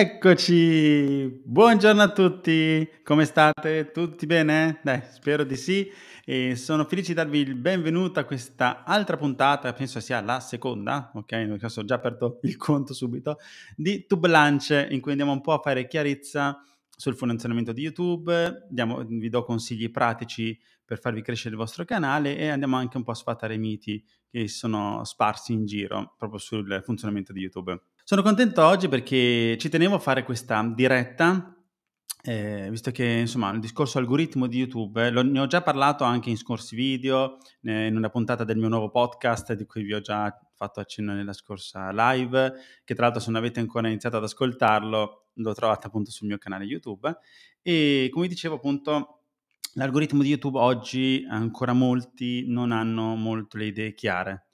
Eccoci, buongiorno a tutti, come state? Tutti bene? Dai, spero di sì e sono felice di darvi il benvenuto a questa altra puntata, penso sia la seconda, ok? Nel caso ho già aperto il conto subito, di Tube Lunch in cui andiamo un po' a fare chiarezza sul funzionamento di YouTube, andiamo, vi do consigli pratici per farvi crescere il vostro canale e andiamo anche un po' a sfatare i miti che sono sparsi in giro proprio sul funzionamento di YouTube. Sono contento oggi perché ci tenevo a fare questa diretta, eh, visto che insomma il discorso algoritmo di YouTube, eh, lo, ne ho già parlato anche in scorsi video, eh, in una puntata del mio nuovo podcast di cui vi ho già fatto accenno nella scorsa live, che tra l'altro se non avete ancora iniziato ad ascoltarlo lo trovate appunto sul mio canale YouTube. E come dicevo appunto... L'algoritmo di YouTube oggi ancora molti non hanno molto le idee chiare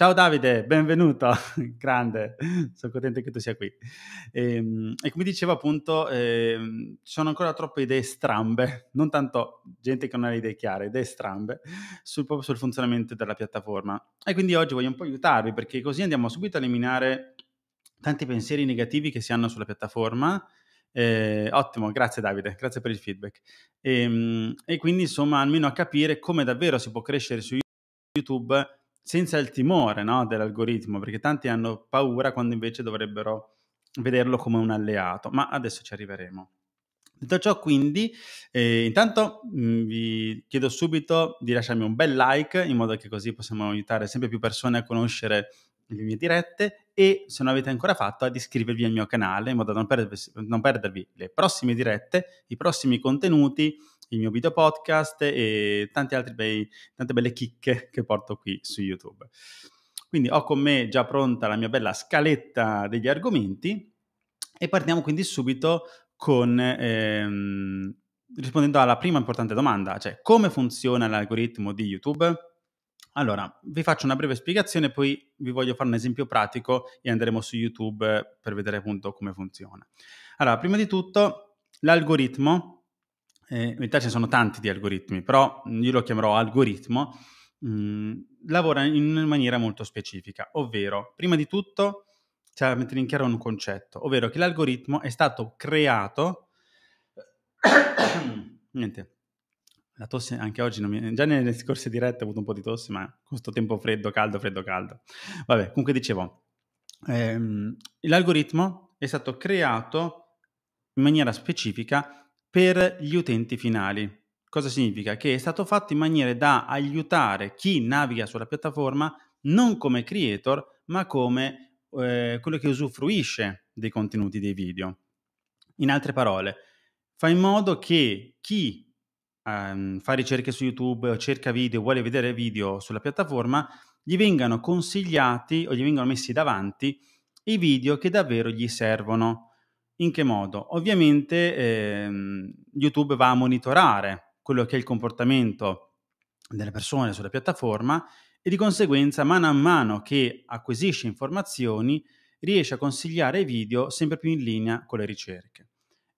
Ciao Davide, benvenuto, grande, sono contento che tu sia qui. E, ehm, e come dicevo appunto, eh, ci sono ancora troppe idee strambe, non tanto gente che non ha idee chiare, idee strambe, sul, proprio sul funzionamento della piattaforma. E quindi oggi voglio un po' aiutarvi perché così andiamo subito a eliminare tanti pensieri negativi che si hanno sulla piattaforma. Eh, ottimo, grazie Davide, grazie per il feedback. E, ehm, e quindi insomma almeno a capire come davvero si può crescere su YouTube senza il timore no, dell'algoritmo, perché tanti hanno paura quando invece dovrebbero vederlo come un alleato, ma adesso ci arriveremo. Detto ciò, quindi, eh, intanto mh, mm, vi chiedo subito di lasciarmi un bel like in modo che così possiamo aiutare sempre più persone a conoscere le mie dirette e se non avete ancora fatto ad iscrivervi al mio canale in modo da non perdervi, non perdervi le prossime dirette, i prossimi contenuti il mio video podcast e bei, tante belle chicche che porto qui su YouTube. Quindi ho con me già pronta la mia bella scaletta degli argomenti e partiamo quindi subito con ehm, rispondendo alla prima importante domanda, cioè come funziona l'algoritmo di YouTube? Allora, vi faccio una breve spiegazione, poi vi voglio fare un esempio pratico e andremo su YouTube per vedere appunto come funziona. Allora, prima di tutto, l'algoritmo eh, in realtà ce ne sono tanti di algoritmi, però mm, io lo chiamerò algoritmo, mh, mm, lavora in maniera molto specifica, ovvero prima di tutto c'è da mettere in chiaro un concetto, ovvero che l'algoritmo è stato creato... niente, la tosse anche oggi, mi, già nelle scorse dirette ho avuto un po' di tosse, ma con questo tempo freddo, caldo, freddo, caldo. Vabbè, comunque dicevo, ehm, l'algoritmo è stato creato in maniera specifica per gli utenti finali. Cosa significa? Che è stato fatto in maniera da aiutare chi naviga sulla piattaforma non come creator, ma come eh, quello che usufruisce dei contenuti dei video. In altre parole, fa in modo che chi ehm, fa ricerche su YouTube, cerca video, vuole vedere video sulla piattaforma, gli vengano consigliati o gli vengano messi davanti i video che davvero gli servono in che modo? Ovviamente ehm, YouTube va a monitorare quello che è il comportamento delle persone sulla piattaforma e di conseguenza mano a mano che acquisisce informazioni riesce a consigliare video sempre più in linea con le ricerche.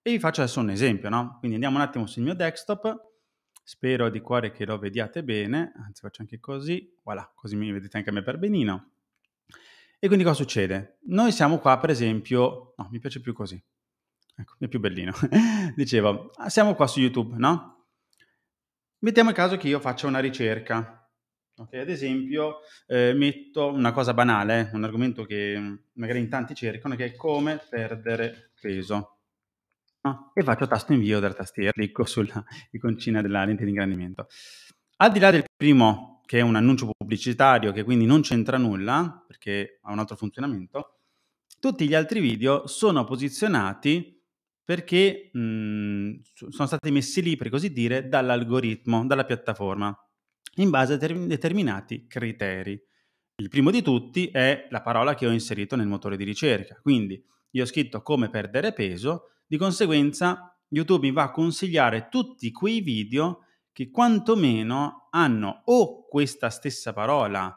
E vi faccio adesso un esempio, no? Quindi andiamo un attimo sul mio desktop, spero di cuore che lo vediate bene, anzi faccio anche così, voilà, così mi vedete anche a me per benino. E quindi cosa succede? Noi siamo qua, per esempio, no, mi piace più così ecco, è più bellino, dicevo, ah, siamo qua su YouTube, no? Mettiamo il caso che io faccia una ricerca, Okay, ad esempio, eh, metto una cosa banale, eh, un argomento che mm, magari in tanti cercano, che è come perdere peso. Ah, e faccio tasto invio della tastiera, clicco sull'iconcina della lente di ingrandimento. Al di là del primo, che è un annuncio pubblicitario, che quindi non c'entra nulla, perché ha un altro funzionamento, tutti gli altri video sono posizionati perché mh, mhmm, sono stati messi lì, per così dire, dall'algoritmo, dalla piattaforma, in base a ter- determinati criteri. Il primo di tutti è la parola che ho inserito nel motore di ricerca. Quindi io ho scritto come perdere peso, di conseguenza YouTube mi va a consigliare tutti quei video che quantomeno hanno o questa stessa parola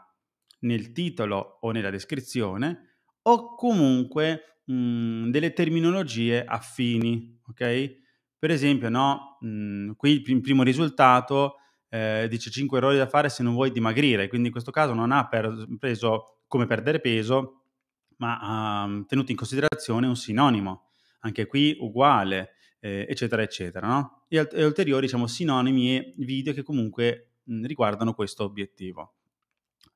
nel titolo o nella descrizione o comunque mh, mhmm, delle terminologie affini, ok? Per esempio, no, mh, mhmm, qui il primo risultato eh, dice 5 errori da fare se non vuoi dimagrire, quindi in questo caso non ha per- preso come perdere peso, ma ha mhmm, tenuto in considerazione un sinonimo, anche qui uguale, eh, eccetera, eccetera, no? E, e, ulteriori, diciamo, sinonimi e video che comunque mh, riguardano questo obiettivo.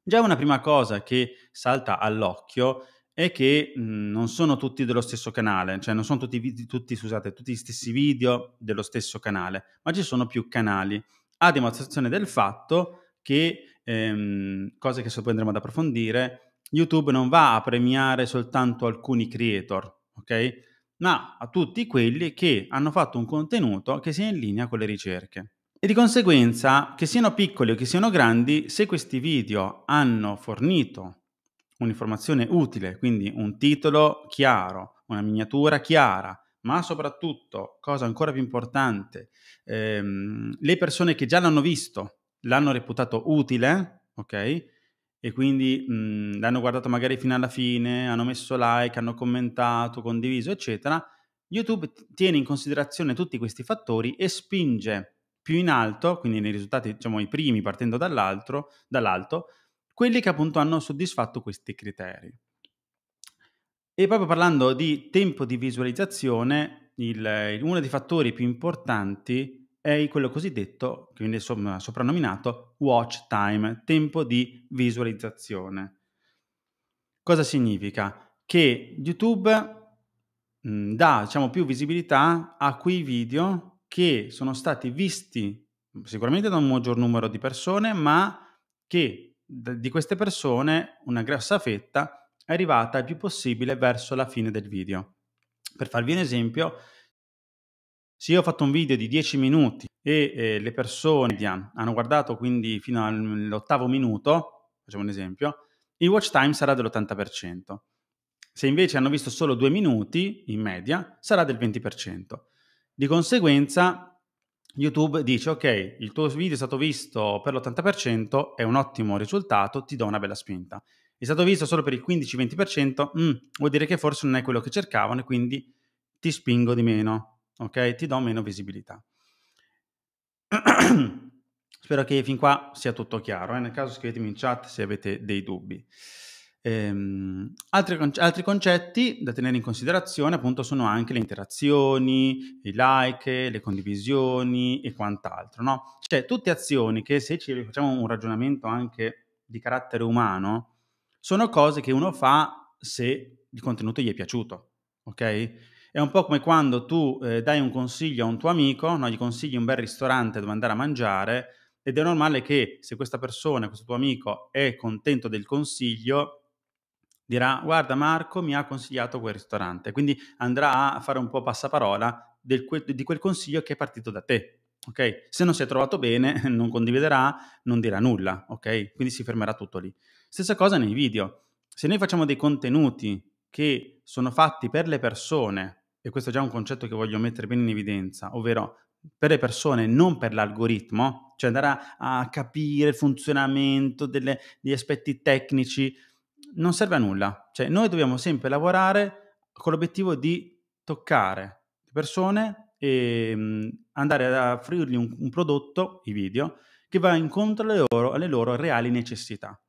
Già una prima cosa che salta all'occhio è che mh, mhmm, non sono tutti dello stesso canale, cioè non sono tutti, tutti, scusate, tutti gli stessi video dello stesso canale, ma ci sono più canali, a dimostrazione del fatto che, ehm, cose che poi andremo ad approfondire, YouTube non va a premiare soltanto alcuni creator, ok? Ma a tutti quelli che hanno fatto un contenuto che sia in linea con le ricerche. E di conseguenza, che siano piccoli o che siano grandi, se questi video hanno fornito un'informazione utile, quindi un titolo chiaro, una miniatura chiara, ma soprattutto, cosa ancora più importante, ehm, le persone che già l'hanno visto, l'hanno reputato utile, ok? E quindi mh, l'hanno guardato magari fino alla fine, hanno messo like, hanno commentato, condiviso, eccetera. YouTube tiene in considerazione tutti questi fattori e spinge più in alto, quindi nei risultati, diciamo, i primi partendo dall'alto, quelli che appunto hanno soddisfatto questi criteri. E proprio parlando di tempo di visualizzazione, il, uno dei fattori più importanti è quello cosiddetto, che viene soprannominato watch time, tempo di visualizzazione. Cosa significa? Che YouTube mh, mm, dà diciamo, più visibilità a quei video che sono stati visti mm, sicuramente da un maggior numero di persone, ma che di queste persone, una grossa fetta, è arrivata il più possibile verso la fine del video. Per farvi un esempio, se io ho fatto un video di 10 minuti e eh, le persone hanno guardato quindi fino all'ottavo minuto, facciamo un esempio, il watch time sarà dell'80%. Se invece hanno visto solo due minuti, in media, sarà del 20%. Di conseguenza YouTube dice ok, il tuo video è stato visto per l'80%, è un ottimo risultato, ti do una bella spinta. È stato visto solo per il 15-20%, mm, vuol dire che forse non è quello che cercavano e quindi ti spingo di meno, ok? Ti do meno visibilità. Spero che fin qua sia tutto chiaro, eh? nel caso scrivetemi in chat se avete dei dubbi. Ehm, altri, altri, concetti da tenere in considerazione appunto sono anche le interazioni, i like, le condivisioni e quant'altro, no? Cioè tutte azioni che se ci facciamo un ragionamento anche di carattere umano, sono cose che uno fa se il contenuto gli è piaciuto, ok? È un po' come quando tu eh, dai un consiglio a un tuo amico, no? gli consigli un bel ristorante dove andare a mangiare ed è normale che se questa persona, questo tuo amico è contento del consiglio, dirà guarda Marco mi ha consigliato quel ristorante, quindi andrà a fare un po' passaparola del, di quel consiglio che è partito da te. Okay? Se non si è trovato bene, non condividerà, non dirà nulla, okay? Quindi si fermerà tutto lì. Stessa cosa nei video. Se noi facciamo dei contenuti che sono fatti per le persone, e questo è già un concetto che voglio mettere bene in evidenza, ovvero per le persone, non per l'algoritmo, cioè andare a, a capire il funzionamento delle, degli aspetti tecnici non serve a nulla. Cioè, noi dobbiamo sempre lavorare con l'obiettivo di toccare le persone e mm, andare a offrirgli un, un, prodotto, i video, che va incontro alle loro, alle loro reali necessità.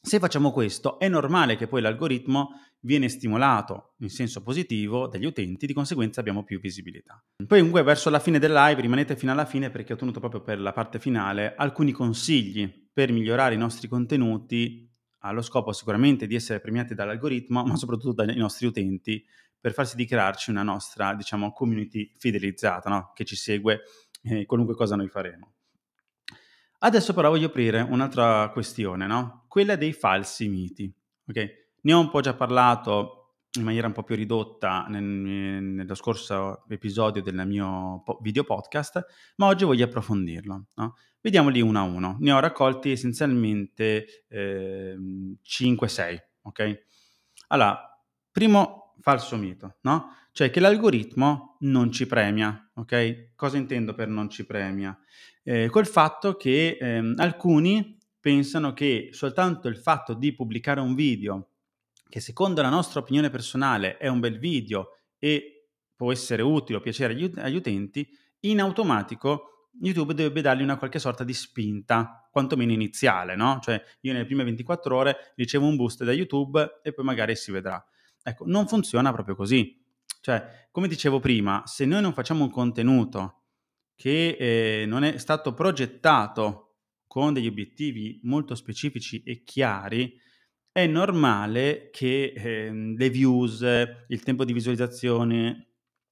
Se facciamo questo, è normale che poi l'algoritmo viene stimolato in senso positivo dagli utenti, di conseguenza abbiamo più visibilità. Poi comunque verso la fine del live, rimanete fino alla fine perché ho tenuto proprio per la parte finale alcuni consigli per migliorare i nostri contenuti ha lo scopo sicuramente di essere premiati dall'algoritmo, ma soprattutto dai nostri utenti, per farsi sì crearci una nostra, diciamo, community fidelizzata, no? che ci segue eh, qualunque cosa noi faremo. Adesso però voglio aprire un'altra questione, no? quella dei falsi miti. Okay? Ne ho un po' già parlato in maniera un po' più ridotta nel, nello scorso episodio del mio po- video podcast, ma oggi voglio approfondirlo. No? Vediamoli uno a uno. Ne ho raccolti essenzialmente eh, 5-6, ok? Allora, primo falso mito, no? Cioè che l'algoritmo non ci premia, ok? Cosa intendo per non ci premia? Eh, col fatto che eh, alcuni pensano che soltanto il fatto di pubblicare un video che secondo la nostra opinione personale è un bel video e può essere utile o piacere agli, ut- agli utenti, in automatico YouTube dovrebbe dargli una qualche sorta di spinta, quantomeno iniziale, no? Cioè io nelle prime 24 ore ricevo un boost da YouTube e poi magari si vedrà. Ecco, non funziona proprio così. Cioè, come dicevo prima, se noi non facciamo un contenuto che eh, non è stato progettato con degli obiettivi molto specifici e chiari, è normale che eh, le views, il tempo di visualizzazione,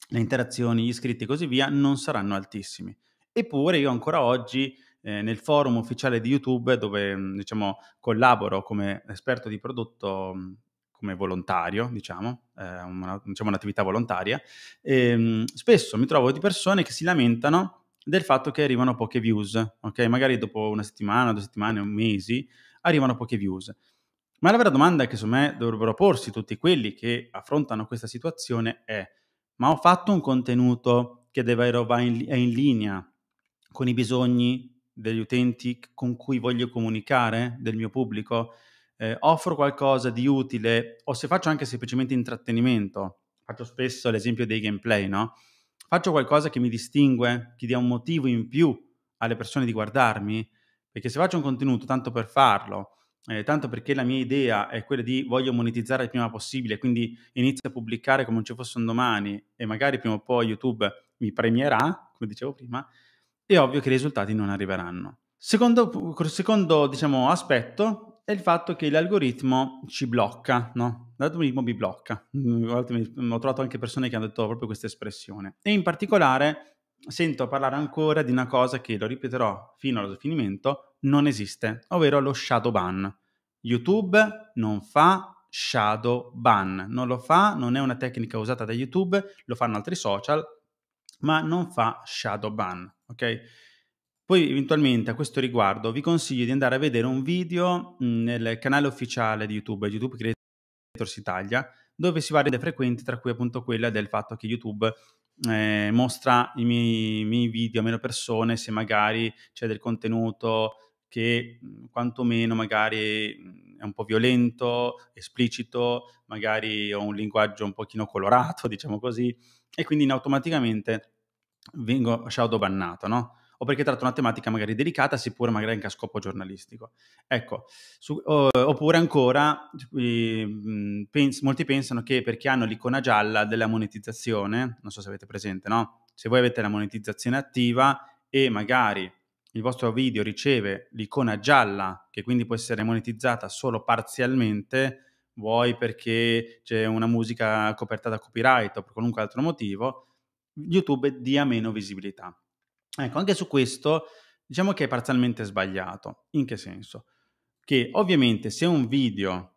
le interazioni, gli iscritti e così via non saranno altissimi. Eppure io ancora oggi eh, nel forum ufficiale di YouTube dove mm, diciamo, collaboro come esperto di prodotto mm, come volontario, diciamo, eh, una, diciamo un'attività volontaria, e, ehm, spesso mi trovo di persone che si lamentano del fatto che arrivano poche views, ok? Magari dopo una settimana, due settimane, un mese arrivano poche views. Ma la vera domanda che secondo me dovrebbero porsi tutti quelli che affrontano questa situazione è: ma ho fatto un contenuto che davvero va in, è in linea con i bisogni degli utenti con cui voglio comunicare, del mio pubblico? Eh, offro qualcosa di utile o se faccio anche semplicemente intrattenimento? Faccio spesso l'esempio dei gameplay, no? Faccio qualcosa che mi distingue, che dia un motivo in più alle persone di guardarmi? Perché se faccio un contenuto tanto per farlo, eh, tanto perché la mia idea è quella di voglio monetizzare il prima possibile, quindi inizio a pubblicare come non ci fosse un domani e magari prima o poi YouTube mi premierà, come dicevo prima, è ovvio che i risultati non arriveranno. Secondo, secondo diciamo, aspetto è il fatto che l'algoritmo ci blocca, no? L'algoritmo mi blocca. Mm, ho trovato anche persone che hanno detto proprio questa espressione. E in particolare sento parlare ancora di una cosa che, lo ripeterò fino allo sfinimento, non esiste, ovvero lo shadow ban. YouTube non fa shadow ban, non lo fa, non è una tecnica usata da YouTube, lo fanno altri social, ma non fa shadow ban, ok? Poi eventualmente a questo riguardo vi consiglio di andare a vedere un video mm, nel canale ufficiale di YouTube, YouTube Creators Italia, dove si va a rende frequenti, tra cui appunto quella del fatto che YouTube eh, mostra i miei, i miei, video a meno persone se magari c'è del contenuto che quantomeno magari è un po' violento, esplicito, magari ho un linguaggio un pochino colorato, diciamo così, e quindi automaticamente vengo shadow bannato, no? o perché tratta una tematica magari delicata, seppur magari anche a scopo giornalistico. Ecco, su, o, oppure ancora, eh, pens- molti pensano che perché hanno l'icona gialla della monetizzazione, non so se avete presente, no? Se voi avete la monetizzazione attiva e magari il vostro video riceve l'icona gialla, che quindi può essere monetizzata solo parzialmente, vuoi perché c'è una musica coperta da copyright o per qualunque altro motivo, YouTube dia meno visibilità. Ecco, anche su questo diciamo che è parzialmente sbagliato. In che senso? Che ovviamente se un video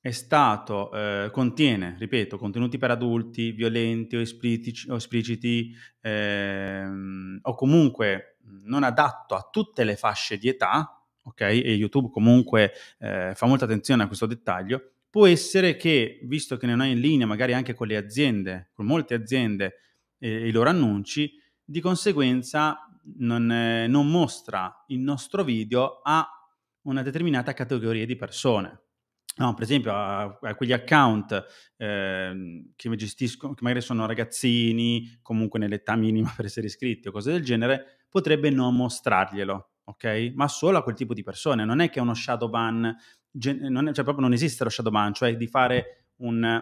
è stato, eh, contiene, ripeto, contenuti per adulti, violenti o espliciti, o, espliciti, ehm, o comunque non adatto a tutte le fasce di età, ok? E YouTube comunque eh, fa molta attenzione a questo dettaglio, può essere che, visto che non è in linea magari anche con le aziende, con molte aziende eh, e eh, i loro annunci, di conseguenza non, eh, non mostra il nostro video a una determinata categoria di persone. No, per esempio a, a quegli account eh, che gestiscono, che magari sono ragazzini, comunque nell'età minima per essere iscritti o cose del genere, potrebbe non mostrarglielo, ok? Ma solo a quel tipo di persone. Non è che uno shadow ban, gen- non è, cioè proprio non esiste lo shadow ban, cioè di fare un,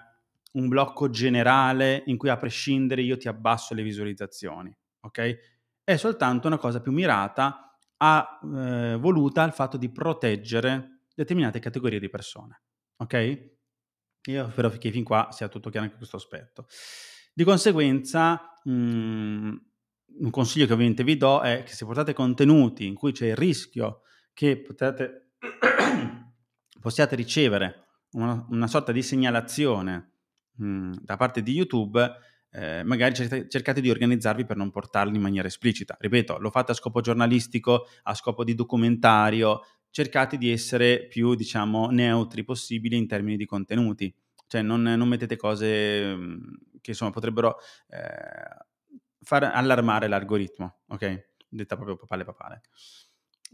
un blocco generale in cui a prescindere io ti abbasso le visualizzazioni ok? È soltanto una cosa più mirata a, eh, voluta al fatto di proteggere determinate categorie di persone, ok? Io spero che fin qua sia tutto chiaro anche questo aspetto. Di conseguenza, mh, mm, un consiglio che ovviamente vi do è che se portate contenuti in cui c'è il rischio che potete, possiate ricevere una, una sorta di segnalazione mh, mm, da parte di YouTube, eh, magari cercate di organizzarvi per non portarli in maniera esplicita. Ripeto, lo fate a scopo giornalistico, a scopo di documentario, cercate di essere più, diciamo, neutri possibili in termini di contenuti. Cioè non, non mettete cose mm, che, insomma, potrebbero eh, far allarmare l'algoritmo, ok? Detta proprio papale papale.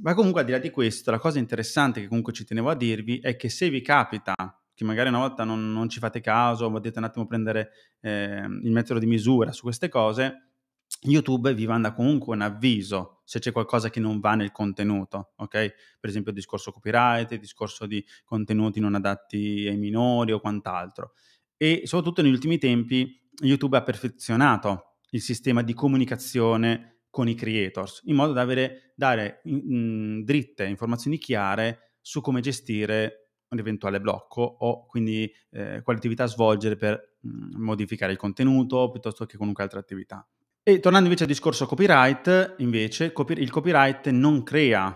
Ma comunque, al di là di questo, la cosa interessante che comunque ci tenevo a dirvi è che se vi capita che magari una volta non, non ci fate caso, potete un attimo prendere eh, il metodo di misura su queste cose, YouTube vi manda comunque un avviso se c'è qualcosa che non va nel contenuto, ok? Per esempio il discorso copyright, il discorso di contenuti non adatti ai minori o quant'altro. E soprattutto negli ultimi tempi YouTube ha perfezionato il sistema di comunicazione con i creators, in modo da avere, dare mh, dritte informazioni chiare su come gestire un eventuale blocco o quindi eh, quale attività svolgere per mh, mm, modificare il contenuto piuttosto che qualunque altra attività. E tornando invece al discorso copyright, invece copy- il copyright non crea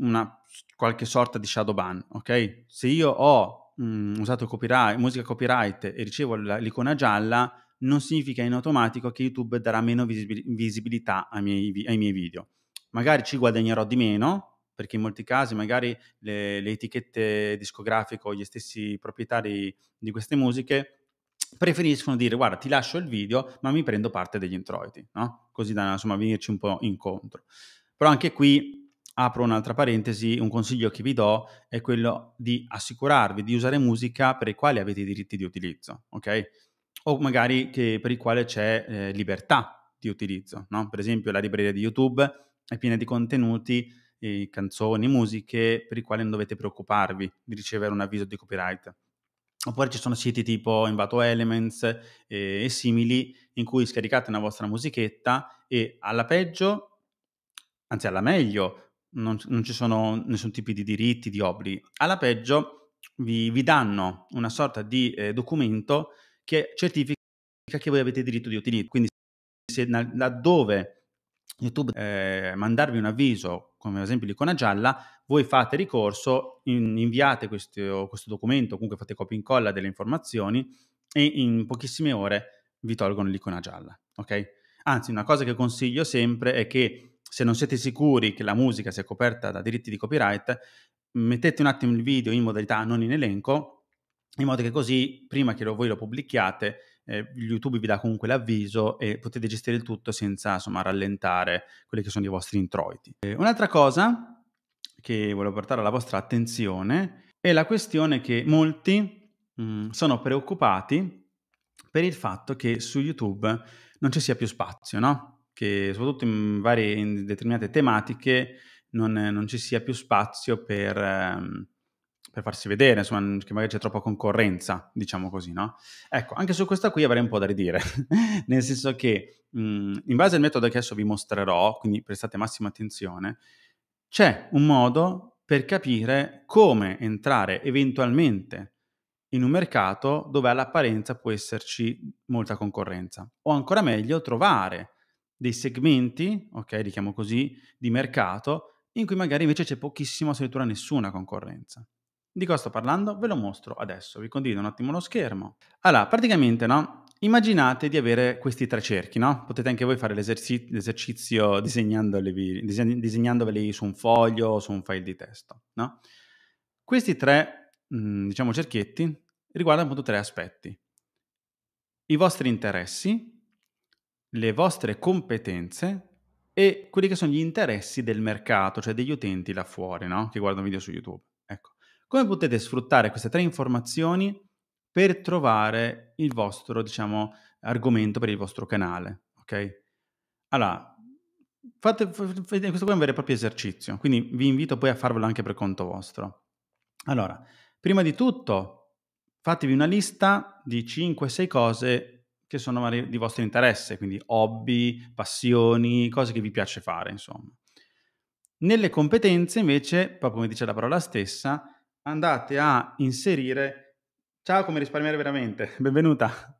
una qualche sorta di shadow ban, ok? Se io ho mh, mm, usato copyright, musica copyright e ricevo l'icona gialla, non significa in automatico che YouTube darà meno visibil- visibilità ai miei, ai miei video. Magari ci guadagnerò di meno, perché in molti casi magari le, le etichette discografiche o gli stessi proprietari di queste musiche preferiscono dire guarda ti lascio il video ma mi prendo parte degli introiti, no? così da insomma venirci un po' incontro. Però anche qui apro un'altra parentesi, un consiglio che vi do è quello di assicurarvi di usare musica per i quali avete i diritti di utilizzo, ok? O magari che, per i quali c'è eh, libertà di utilizzo, no? Per esempio la libreria di YouTube è piena di contenuti canzoni, musiche per i quali non dovete preoccuparvi di ricevere un avviso di copyright. Oppure ci sono siti tipo Invato Elements eh, e simili in cui scaricate una vostra musichetta e alla peggio, anzi alla meglio, non, non ci sono nessun tipo di diritti, di obblighi, alla peggio vi, vi danno una sorta di eh, documento che certifica che voi avete diritto di utilizzo. Quindi se, laddove YouTube eh, mandarvi un avviso come ad esempio l'icona gialla, voi fate ricorso, in, inviate questo, questo documento, comunque fate copia e incolla delle informazioni e in pochissime ore vi tolgono l'icona gialla, ok? Anzi, una cosa che consiglio sempre è che se non siete sicuri che la musica sia coperta da diritti di copyright, mettete un attimo il video in modalità non in elenco, in modo che così, prima che lo, voi lo pubblichiate, eh, YouTube vi dà comunque l'avviso e potete gestire il tutto senza insomma, rallentare quelli che sono i vostri introiti. E un'altra cosa che volevo portare alla vostra attenzione è la questione che molti mh, mm, sono preoccupati per il fatto che su YouTube non ci sia più spazio, no? Che soprattutto in, varie, in determinate tematiche non, non, ci sia più spazio per... Ehm, per farsi vedere, insomma, che magari c'è troppa concorrenza, diciamo così, no? Ecco, anche su questa qui avrei un po' da ridire, nel senso che mh, mhmm, in base al metodo che adesso vi mostrerò, quindi prestate massima attenzione, c'è un modo per capire come entrare eventualmente in un mercato dove all'apparenza può esserci molta concorrenza, o ancora meglio trovare dei segmenti, ok, li chiamo così, di mercato in cui magari invece c'è pochissimo, o addirittura nessuna concorrenza. Di cosa sto parlando? Ve lo mostro adesso, vi condivido un attimo lo schermo. Allora, praticamente, no? Immaginate di avere questi tre cerchi, no? Potete anche voi fare l'eserci- l'esercizio disegnandovi, disegnandoveli su un foglio o su un file di testo, no? Questi tre, mhmm, diciamo, cerchietti riguardano appunto tre aspetti. I vostri interessi, le vostre competenze e quelli che sono gli interessi del mercato, cioè degli utenti là fuori, no? Che guardano video su YouTube. Come potete sfruttare queste tre informazioni per trovare il vostro, diciamo, argomento per il vostro canale, ok? Allora, fate, fate, questo qua è un vero e proprio esercizio, quindi vi invito poi a farvelo anche per conto vostro. Allora, prima di tutto, fatevi una lista di 5-6 cose che sono di vostro interesse, quindi hobby, passioni, cose che vi piace fare, insomma. Nelle competenze, invece, proprio come dice la parola stessa, andate a inserire ciao come risparmiare veramente, benvenuta.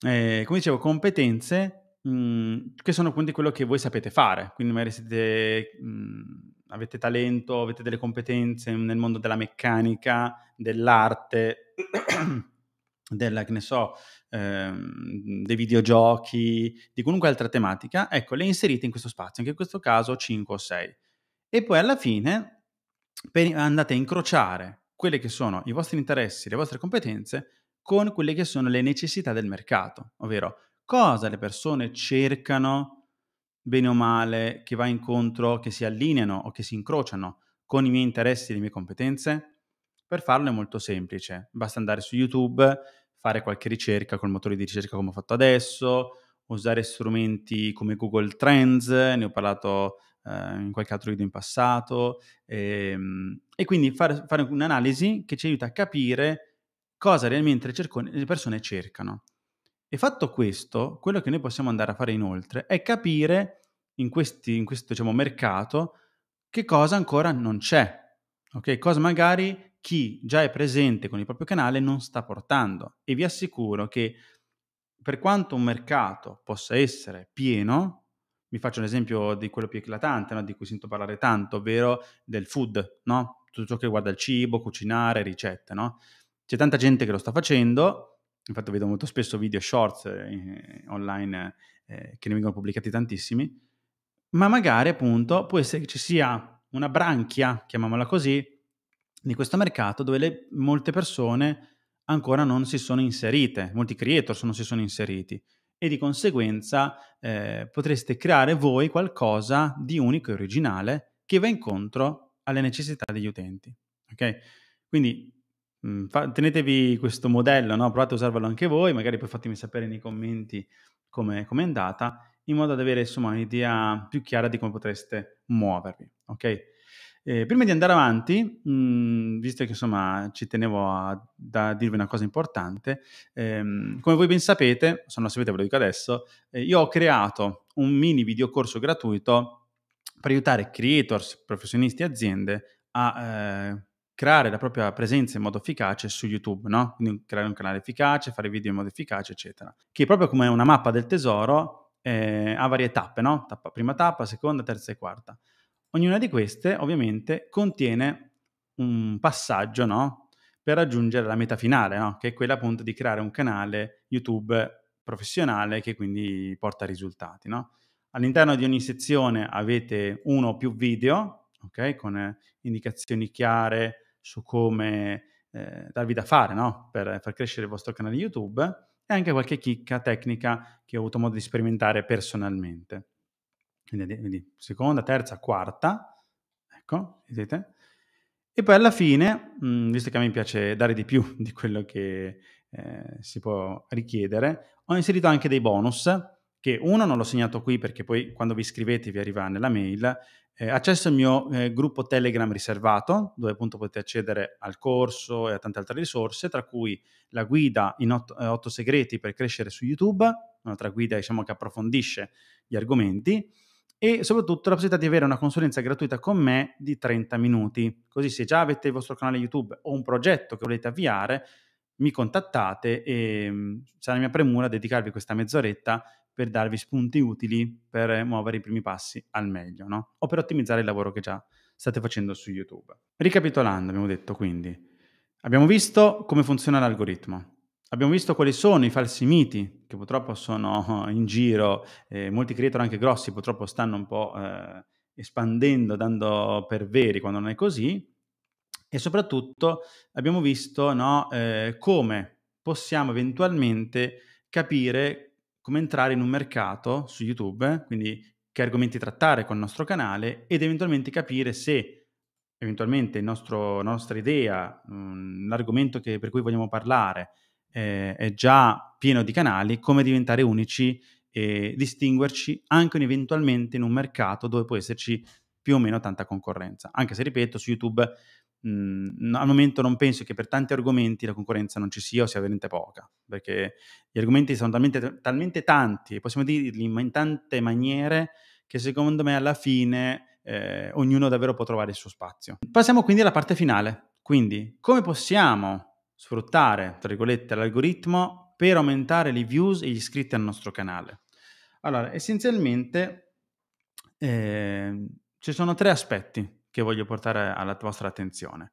Eh, come dicevo, competenze mh, mhmm, che sono quindi quello che voi sapete fare, quindi magari siete, mh, mhmm, avete talento, avete delle competenze nel mondo della meccanica, dell'arte, del, che ne so, ehm, dei videogiochi, di qualunque altra tematica, ecco, le inserite in questo spazio, anche in questo caso 5 o 6. E poi alla fine per, andate a incrociare quelli che sono i vostri interessi, le vostre competenze con quelle che sono le necessità del mercato, ovvero cosa le persone cercano, bene o male, che va incontro, che si allineano o che si incrociano con i miei interessi e le mie competenze? Per farlo è molto semplice, basta andare su YouTube, fare qualche ricerca col motore di ricerca come ho fatto adesso, usare strumenti come Google Trends, ne ho parlato eh, in qualche altro video in passato e, ehm, e quindi fare, fare, un'analisi che ci aiuta a capire cosa realmente cerco- le persone cercano. E fatto questo, quello che noi possiamo andare a fare inoltre è capire in, questi, in questo diciamo, mercato che cosa ancora non c'è, ok? Cosa magari chi già è presente con il proprio canale non sta portando. E vi assicuro che per quanto un mercato possa essere pieno, vi faccio un esempio di quello più eclatante, no? di cui sento parlare tanto, ovvero del food, no? tutto ciò che riguarda il cibo, cucinare, ricette. No? C'è tanta gente che lo sta facendo, infatti vedo molto spesso video shorts eh, online eh, che ne vengono pubblicati tantissimi, ma magari appunto può essere che ci sia una branchia, chiamiamola così, di questo mercato dove le, molte persone ancora non si sono inserite, molti creator non si sono inseriti e di conseguenza eh, potreste creare voi qualcosa di unico e originale che va incontro alle necessità degli utenti. Okay? Quindi mh, mm, fa- tenetevi questo modello, no? provate a usarvelo anche voi, magari poi fatemi sapere nei commenti come è andata, in modo da avere insomma un'idea più chiara di come potreste muovervi. Okay? Eh, prima di andare avanti, mh, mm, visto che insomma ci tenevo a da, dirvi una cosa importante, ehm, come voi ben sapete, se non lo sapete ve lo dico adesso, eh, io ho creato un mini videocorso gratuito per aiutare creators, professionisti e aziende a eh, creare la propria presenza in modo efficace su YouTube, no? Quindi creare un canale efficace, fare video in modo efficace, eccetera. Che proprio come una mappa del tesoro eh, ha varie tappe, no? Tappa, prima tappa, seconda, terza e quarta. Ognuna di queste ovviamente contiene un passaggio no? per raggiungere la meta finale, no? che è quella appunto di creare un canale YouTube professionale che quindi porta risultati. No? All'interno di ogni sezione avete uno o più video, okay? con indicazioni chiare su come eh, darvi da fare per far crescere il vostro canale YouTube e anche qualche chicca tecnica che ho avuto modo di sperimentare personalmente. Quindi, quindi seconda, terza, quarta, ecco, vedete? E poi alla fine, mh, mm, visto che a me piace dare di più di quello che eh, si può richiedere, ho inserito anche dei bonus, che uno non l'ho segnato qui perché poi quando vi iscrivete vi arriva nella mail, eh, accesso al mio eh, gruppo Telegram riservato, dove appunto potete accedere al corso e a tante altre risorse, tra cui la guida in 8 eh, segreti per crescere su YouTube, un'altra guida diciamo, che approfondisce gli argomenti, e soprattutto la possibilità di avere una consulenza gratuita con me di 30 minuti. Così se già avete il vostro canale YouTube o un progetto che volete avviare, mi contattate e mm, sarà mia premura dedicarvi questa mezz'oretta per darvi spunti utili per muovere i primi passi al meglio, no? O per ottimizzare il lavoro che già state facendo su YouTube. Ricapitolando, abbiamo detto quindi, abbiamo visto come funziona l'algoritmo, Abbiamo visto quali sono i falsi miti che purtroppo sono in giro, eh, molti creator anche grossi purtroppo stanno un po' eh, espandendo, dando per veri quando non è così e soprattutto abbiamo visto no, eh, come possiamo eventualmente capire come entrare in un mercato su YouTube, quindi che argomenti trattare con il nostro canale ed eventualmente capire se eventualmente nostro, la nostra idea, mh, mm, l'argomento che, per cui vogliamo parlare, eh, è già pieno di canali, come diventare unici e distinguerci anche eventualmente in un mercato dove può esserci più o meno tanta concorrenza. Anche se, ripeto, su YouTube mh, mm, al momento non penso che per tanti argomenti la concorrenza non ci sia o sia veramente poca, perché gli argomenti sono talmente, talmente tanti, possiamo dirli in tante maniere, che secondo me alla fine eh, ognuno davvero può trovare il suo spazio. Passiamo quindi alla parte finale, quindi come possiamo sfruttare, tra virgolette, l'algoritmo per aumentare le views e gli iscritti al nostro canale? Allora, essenzialmente eh, ci sono tre aspetti che voglio portare alla vostra attenzione.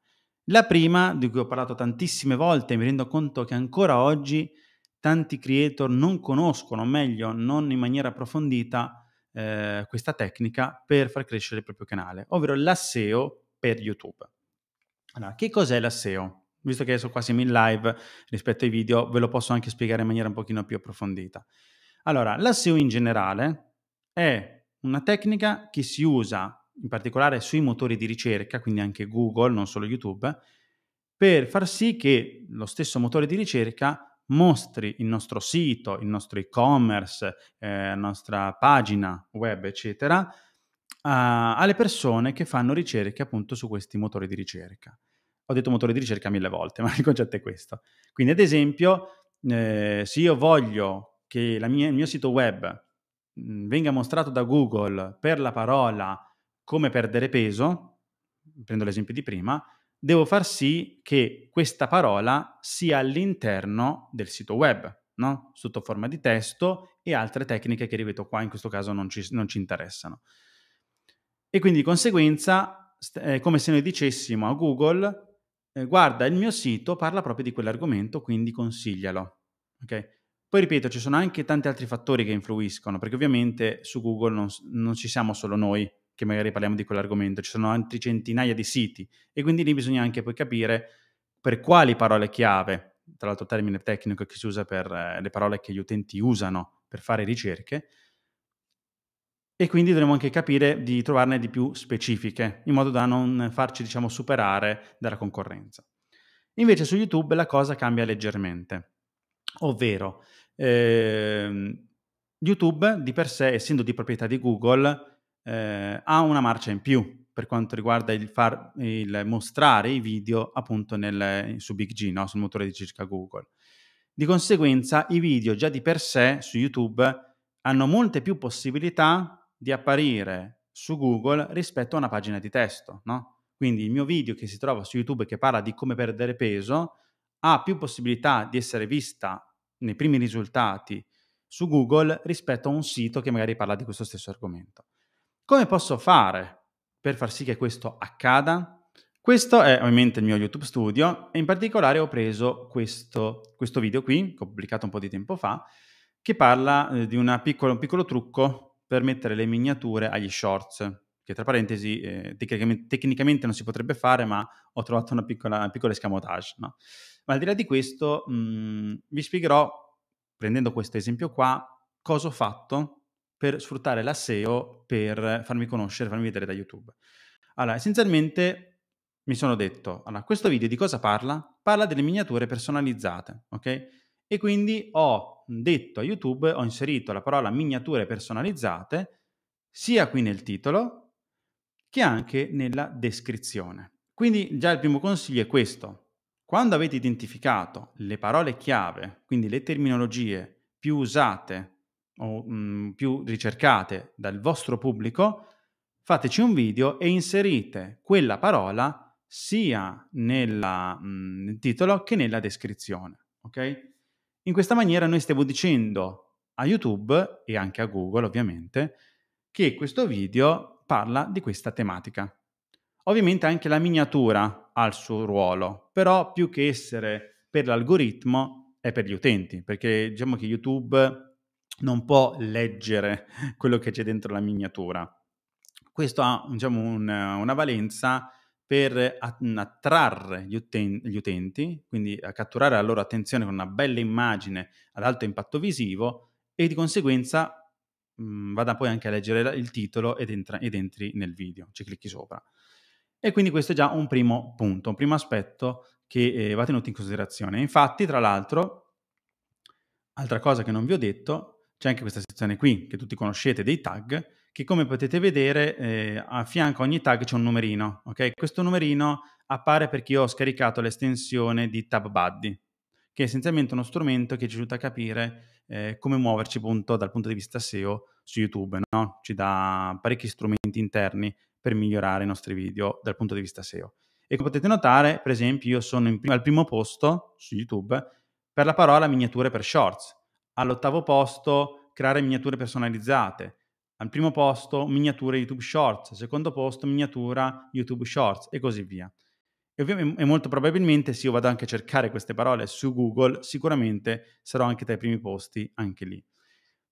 La prima, di cui ho parlato tantissime volte, mi rendo conto che ancora oggi tanti creator non conoscono, o meglio, non in maniera approfondita, eh, questa tecnica per far crescere il proprio canale, ovvero l'asseo per YouTube. Allora, che cos'è l'asseo? visto che adesso quasi siamo in live rispetto ai video, ve lo posso anche spiegare in maniera un pochino più approfondita. Allora, la SEO in generale è una tecnica che si usa in particolare sui motori di ricerca, quindi anche Google, non solo YouTube, per far sì che lo stesso motore di ricerca mostri il nostro sito, il nostro e-commerce, eh, la nostra pagina web, eccetera, a, alle persone che fanno ricerche appunto su questi motori di ricerca. Ho detto motore di ricerca mille volte, ma il concetto è questo. Quindi, ad esempio, eh, se io voglio che mia, il mio sito web mh, mm, venga mostrato da Google per la parola come perdere peso, prendo l'esempio di prima, devo far sì che questa parola sia all'interno del sito web, no? sotto forma di testo e altre tecniche che, ripeto, qua in questo caso non ci, non ci interessano. E quindi di conseguenza è come se noi dicessimo a Google eh, guarda il mio sito, parla proprio di quell'argomento, quindi consiglialo. Okay? Poi ripeto, ci sono anche tanti altri fattori che influiscono, perché ovviamente su Google non, non ci siamo solo noi che magari parliamo di quell'argomento, ci sono altri centinaia di siti e quindi lì bisogna anche poi capire per quali parole chiave, tra l'altro termine tecnico che si usa per eh, le parole che gli utenti usano per fare ricerche, e quindi dovremo anche capire di trovarne di più specifiche, in modo da non farci, diciamo, superare dalla concorrenza. Invece su YouTube la cosa cambia leggermente, ovvero eh, YouTube di per sé, essendo di proprietà di Google, eh, ha una marcia in più per quanto riguarda il, far, il mostrare i video appunto nel, su Big G, no? sul motore di ricerca Google. Di conseguenza i video già di per sé su YouTube hanno molte più possibilità di apparire su Google rispetto a una pagina di testo, no? Quindi il mio video che si trova su YouTube che parla di come perdere peso ha più possibilità di essere vista nei primi risultati su Google rispetto a un sito che magari parla di questo stesso argomento. Come posso fare per far sì che questo accada? Questo è ovviamente il mio YouTube Studio e in particolare ho preso questo, questo video qui, che ho pubblicato un po' di tempo fa, che parla eh, di piccolo, un piccolo trucco per mettere le miniature agli shorts, che tra parentesi eh, tecnicamente, tecnicamente, non si potrebbe fare, ma ho trovato una piccola, una piccola escamotage. No? Ma al di là di questo, mh, mm, vi spiegherò, prendendo questo esempio qua, cosa ho fatto per sfruttare la SEO per farmi conoscere, farmi vedere da YouTube. Allora, essenzialmente mi sono detto, allora, questo video di cosa parla? Parla delle miniature personalizzate, ok? e quindi ho detto a YouTube, ho inserito la parola miniature personalizzate sia qui nel titolo che anche nella descrizione. Quindi già il primo consiglio è questo. Quando avete identificato le parole chiave, quindi le terminologie più usate o mh, mm, più ricercate dal vostro pubblico, fateci un video e inserite quella parola sia nella, mh, mm, nel titolo che nella descrizione. Okay? In questa maniera noi stiamo dicendo a YouTube e anche a Google ovviamente che questo video parla di questa tematica. Ovviamente anche la miniatura ha il suo ruolo, però più che essere per l'algoritmo è per gli utenti, perché diciamo che YouTube non può leggere quello che c'è dentro la miniatura. Questo ha diciamo, un, una valenza per attrarre gli, uten- gli utenti, quindi a catturare la loro attenzione con una bella immagine ad alto impatto visivo e di conseguenza mh, mhmm, vada poi anche a leggere il titolo ed, entra- ed entri nel video, ci clicchi sopra. E quindi questo è già un primo punto, un primo aspetto che eh, va tenuto in considerazione. Infatti, tra l'altro, altra cosa che non vi ho detto, c'è anche questa sezione qui che tutti conoscete dei tag, che come potete vedere eh, a fianco a ogni tag c'è un numerino, ok? Questo numerino appare perché io ho scaricato l'estensione di Tab Buddy, che è essenzialmente uno strumento che ci aiuta a capire eh, come muoverci appunto dal punto di vista SEO su YouTube, no? Ci dà parecchi strumenti interni per migliorare i nostri video dal punto di vista SEO. E come potete notare, per esempio, io sono prim- al primo posto su YouTube per la parola miniature per shorts, all'ottavo posto creare miniature personalizzate, al primo posto miniatura YouTube Shorts, al secondo posto miniatura YouTube Shorts e così via. E, ovviamente, molto probabilmente se io vado anche a cercare queste parole su Google, sicuramente sarò anche tra i primi posti anche lì.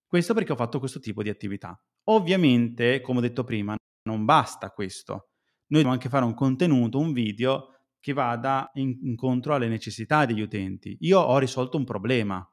Questo perché ho fatto questo tipo di attività. Ovviamente, come ho detto prima, non basta questo. Noi dobbiamo anche fare un contenuto, un video che vada incontro alle necessità degli utenti. Io ho risolto un problema,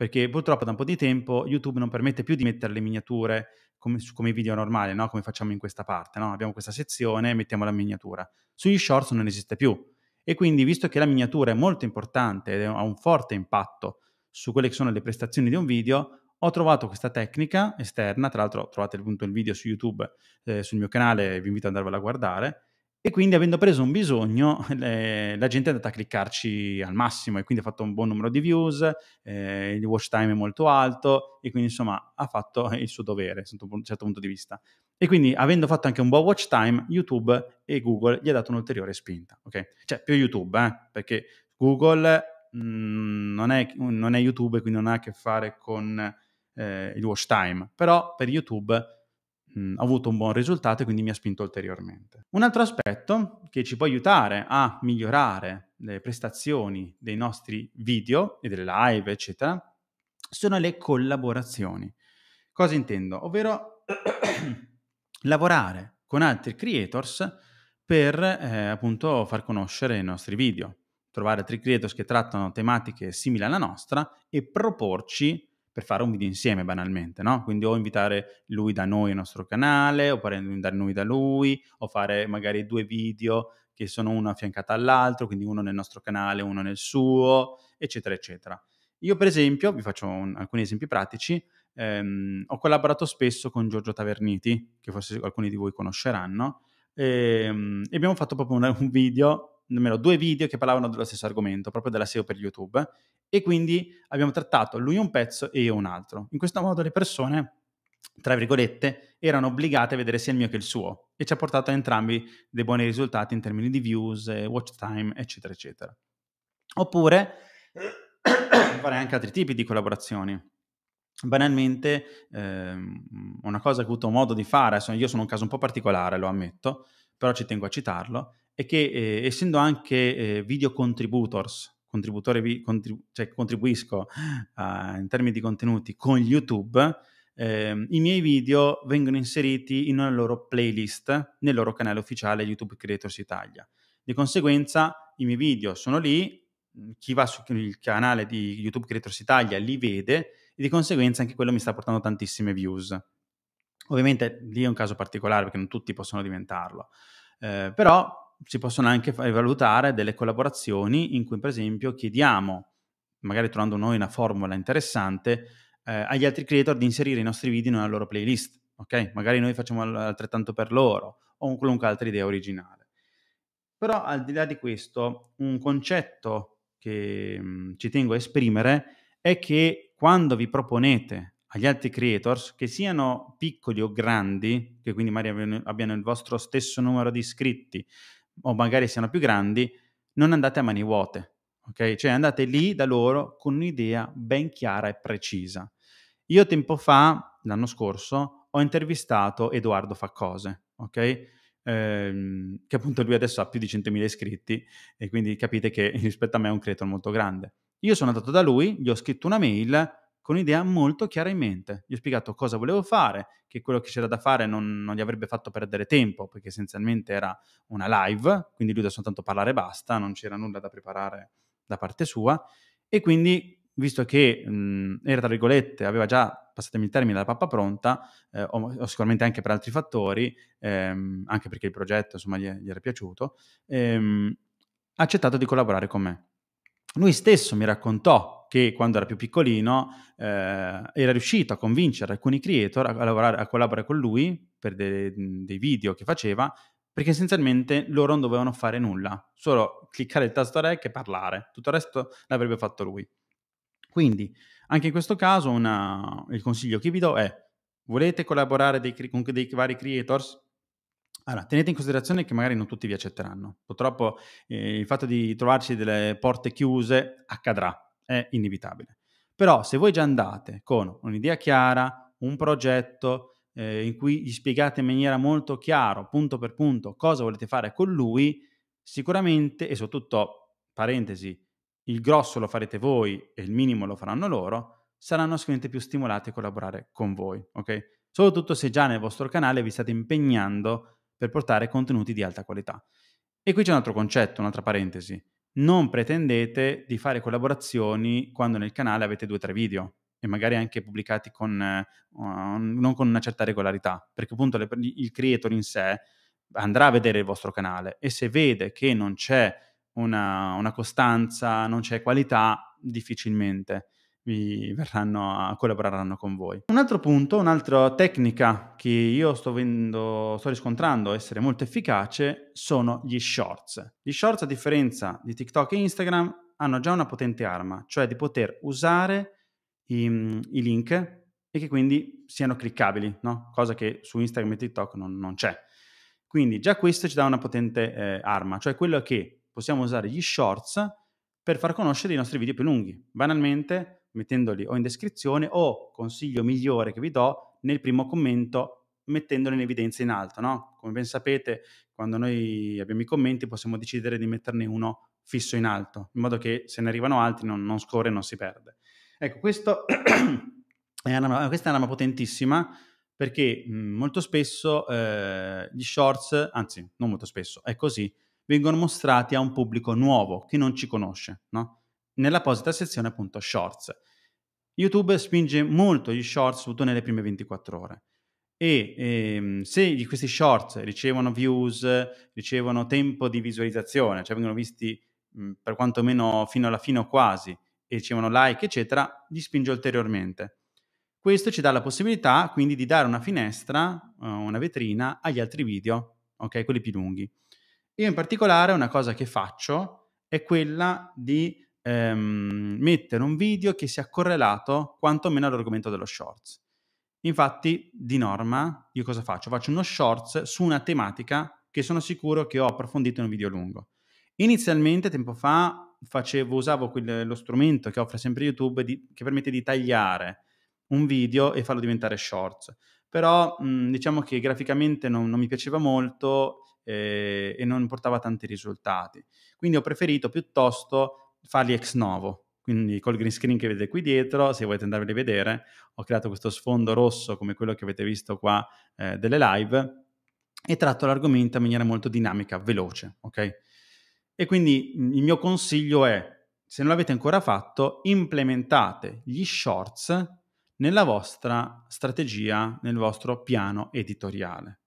perché purtroppo da un po' di tempo YouTube non permette più di mettere le miniature come, su, come video normale, no? come facciamo in questa parte. No? Abbiamo questa sezione e mettiamo la miniatura. Sugli shorts non esiste più. E quindi, visto che la miniatura è molto importante ed ha un forte impatto su quelle che sono le prestazioni di un video, ho trovato questa tecnica esterna, tra l'altro trovate appunto il video su YouTube eh, sul mio canale, vi invito ad andarvela a guardare, e quindi avendo preso un bisogno, eh, la gente è andata a cliccarci al massimo e quindi ha fatto un buon numero di views, eh, il watch time è molto alto e quindi insomma ha fatto il suo dovere sotto un certo punto di vista. E quindi avendo fatto anche un buon watch time, YouTube e Google gli ha dato un'ulteriore spinta, ok? Cioè più YouTube, eh, perché Google mh, mm, non, è, non, è, YouTube, quindi non ha a che fare con eh, il watch time, però per YouTube mh, mm, avuto un buon risultato e quindi mi ha spinto ulteriormente. Un altro aspetto che ci può aiutare a migliorare le prestazioni dei nostri video e delle live, eccetera, sono le collaborazioni. Cosa intendo? Ovvero lavorare con altri creators per eh, appunto far conoscere i nostri video, trovare altri creators che trattano tematiche simili alla nostra e proporci per fare un video insieme banalmente, no? Quindi o invitare lui da noi al nostro canale, o da noi da lui, o fare magari due video che sono uno affiancato all'altro, quindi uno nel nostro canale, uno nel suo, eccetera, eccetera. Io per esempio, vi faccio un, alcuni esempi pratici, ehm, ho collaborato spesso con Giorgio Taverniti, che forse alcuni di voi conosceranno, e, ehm, e abbiamo fatto proprio un, un video almeno due video che parlavano dello stesso argomento, proprio della SEO per YouTube, e quindi abbiamo trattato lui un pezzo e io un altro. In questo modo le persone, tra virgolette, erano obbligate a vedere sia il mio che il suo e ci ha portato a entrambi dei buoni risultati in termini di views, eh, watch time, eccetera, eccetera. Oppure fare anche altri tipi di collaborazioni banalmente ehm, una cosa che ho avuto modo di fare, io sono un caso un po' particolare, lo ammetto, però ci tengo a citarlo, è che eh, essendo anche eh, video contributors, vi, contribu- cioè contribuisco uh, in termini di contenuti con YouTube, eh, i miei video vengono inseriti in una loro playlist nel loro canale ufficiale YouTube Creators Italia. Di conseguenza i miei video sono lì, chi va sul canale di YouTube Creators Italia li vede e di conseguenza anche quello mi sta portando tantissime views. Ovviamente lì è un caso particolare perché non tutti possono diventarlo, eh, però si possono anche valutare delle collaborazioni in cui, per esempio, chiediamo, magari trovando noi una formula interessante, eh, agli altri creator di inserire i nostri video nella loro playlist. Ok? Magari noi facciamo altrettanto per loro o un qualunque altra idea originale. Però al di là di questo, un concetto che mh, mm, ci tengo a esprimere è che quando vi proponete agli altri creators, che siano piccoli o grandi, che quindi magari abbiano il vostro stesso numero di iscritti, o magari siano più grandi, non andate a mani vuote, ok? Cioè andate lì da loro con un'idea ben chiara e precisa. Io tempo fa, l'anno scorso, ho intervistato Edoardo Faccose, ok? Ehm, che appunto lui adesso ha più di 100.000 iscritti e quindi capite che rispetto a me è un creator molto grande. Io sono andato da lui, gli ho scritto una mail con un'idea molto chiara in mente. Gli ho spiegato cosa volevo fare, che quello che c'era da fare non, non gli avrebbe fatto perdere tempo, perché essenzialmente era una live, quindi lui da soltanto parlare basta, non c'era nulla da preparare da parte sua. E quindi, visto che mh, era tra virgolette, aveva già, passatemi il termine, la pappa pronta, eh, o, o, sicuramente anche per altri fattori, ehm, anche perché il progetto insomma gli, gli era piaciuto, ehm, ha accettato di collaborare con me. Lui stesso mi raccontò che quando era più piccolino eh, era riuscito a convincere alcuni creator a, lavorare, a collaborare con lui per de- dei video che faceva, perché essenzialmente loro non dovevano fare nulla, solo cliccare il tasto REC e parlare, tutto il resto l'avrebbe fatto lui. Quindi, anche in questo caso, una, il consiglio che vi do è, volete collaborare dei, con dei vari creators? Allora, tenete in considerazione che magari non tutti vi accetteranno. Purtroppo eh, il fatto di trovarci delle porte chiuse accadrà, è inevitabile. Però se voi già andate con un'idea chiara, un progetto eh, in cui gli spiegate in maniera molto chiara, punto per punto, cosa volete fare con lui, sicuramente, e soprattutto, parentesi, il grosso lo farete voi e il minimo lo faranno loro, saranno sicuramente più stimolati a collaborare con voi, ok? Soprattutto se già nel vostro canale vi state impegnando per portare contenuti di alta qualità. E qui c'è un altro concetto, un'altra parentesi non pretendete di fare collaborazioni quando nel canale avete due o tre video e magari anche pubblicati con, uh, non con una certa regolarità, perché appunto le, il creator in sé andrà a vedere il vostro canale e se vede che non c'è una, una costanza, non c'è qualità, difficilmente vi verranno a, collaboreranno con voi. Un altro punto, un'altra tecnica che io sto, vendo, sto riscontrando essere molto efficace sono gli shorts. Gli shorts, a differenza di TikTok e Instagram, hanno già una potente arma, cioè di poter usare i, mm, i link e che quindi siano cliccabili, no? cosa che su Instagram e TikTok non, non, c'è. Quindi già questo ci dà una potente eh, arma, cioè quello che possiamo usare gli shorts per far conoscere i nostri video più lunghi. Banalmente, mettendoli o in descrizione o consiglio migliore che vi do nel primo commento mettendoli in evidenza in alto, no? Come ben sapete, quando noi abbiamo i commenti possiamo decidere di metterne uno fisso in alto, in modo che se ne arrivano altri non, non scorre e non si perde. Ecco, questo è una, questa è una arma potentissima perché mm, molto spesso eh, gli shorts, anzi non molto spesso, è così, vengono mostrati a un pubblico nuovo che non ci conosce, no? nell'apposita sezione appunto Shorts. YouTube spinge molto gli shorts, soprattutto nelle prime 24 ore. E ehm, se questi shorts ricevono views, ricevono tempo di visualizzazione, cioè vengono visti mh, per meno fino alla fine o quasi, e ricevono like, eccetera, li spinge ulteriormente. Questo ci dà la possibilità quindi di dare una finestra, eh, una vetrina agli altri video, ok, quelli più lunghi. Io in particolare una cosa che faccio è quella di ehm, mettere un video che sia correlato quantomeno all'argomento dello shorts. Infatti, di norma, io cosa faccio? Faccio uno shorts su una tematica che sono sicuro che ho approfondito in un video lungo. Inizialmente, tempo fa, facevo, usavo quel, lo strumento che offre sempre YouTube di, che permette di tagliare un video e farlo diventare shorts. Però mh, diciamo che graficamente non, non mi piaceva molto eh, e non portava tanti risultati. Quindi ho preferito piuttosto farli ex novo, quindi col green screen che vedete qui dietro, se volete andarveli a vedere, ho creato questo sfondo rosso come quello che avete visto qua eh, delle live e tratto l'argomento in maniera molto dinamica, veloce, ok? E quindi il mio consiglio è, se non l'avete ancora fatto, implementate gli shorts nella vostra strategia, nel vostro piano editoriale.